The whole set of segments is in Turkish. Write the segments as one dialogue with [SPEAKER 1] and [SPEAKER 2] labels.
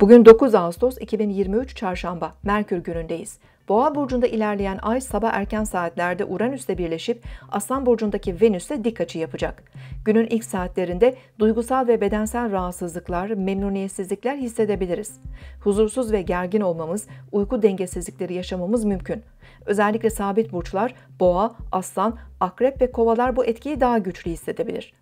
[SPEAKER 1] Bugün 9 Ağustos 2023 Çarşamba, Merkür günündeyiz. Boğa burcunda ilerleyen ay sabah erken saatlerde Uranüs'te birleşip Aslan burcundaki Venüs'le dik açı yapacak. Günün ilk saatlerinde duygusal ve bedensel rahatsızlıklar, memnuniyetsizlikler hissedebiliriz. Huzursuz ve gergin olmamız, uyku dengesizlikleri yaşamamız mümkün. Özellikle sabit burçlar Boğa, Aslan, Akrep ve Kovalar bu etkiyi daha güçlü hissedebilir.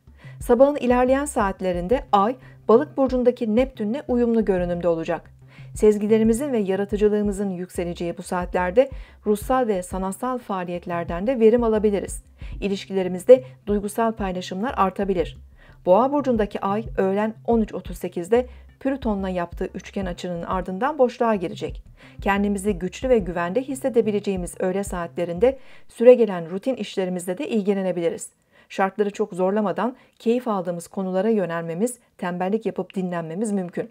[SPEAKER 1] Sabahın ilerleyen saatlerinde Ay Balık burcundaki Neptün'le uyumlu görünümde olacak. Sezgilerimizin ve yaratıcılığımızın yükseleceği bu saatlerde ruhsal ve sanatsal faaliyetlerden de verim alabiliriz. İlişkilerimizde duygusal paylaşımlar artabilir. Boğa burcundaki ay öğlen 13.38'de Plüton'la yaptığı üçgen açının ardından boşluğa girecek. Kendimizi güçlü ve güvende hissedebileceğimiz öğle saatlerinde süre gelen rutin işlerimizle de ilgilenebiliriz şartları çok zorlamadan keyif aldığımız konulara yönelmemiz, tembellik yapıp dinlenmemiz mümkün.''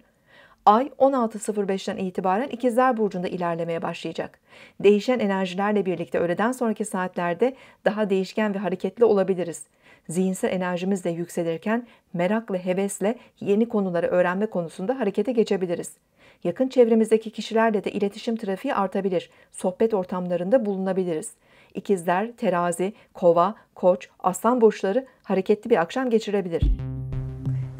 [SPEAKER 1] Ay 16.05'ten itibaren İkizler Burcu'nda ilerlemeye başlayacak. Değişen enerjilerle birlikte öğleden sonraki saatlerde daha değişken ve hareketli olabiliriz. Zihinsel enerjimiz de yükselirken merak ve hevesle yeni konuları öğrenme konusunda harekete geçebiliriz. Yakın çevremizdeki kişilerle de iletişim trafiği artabilir. Sohbet ortamlarında bulunabiliriz. İkizler, terazi, kova, koç, aslan burçları hareketli bir akşam geçirebilir.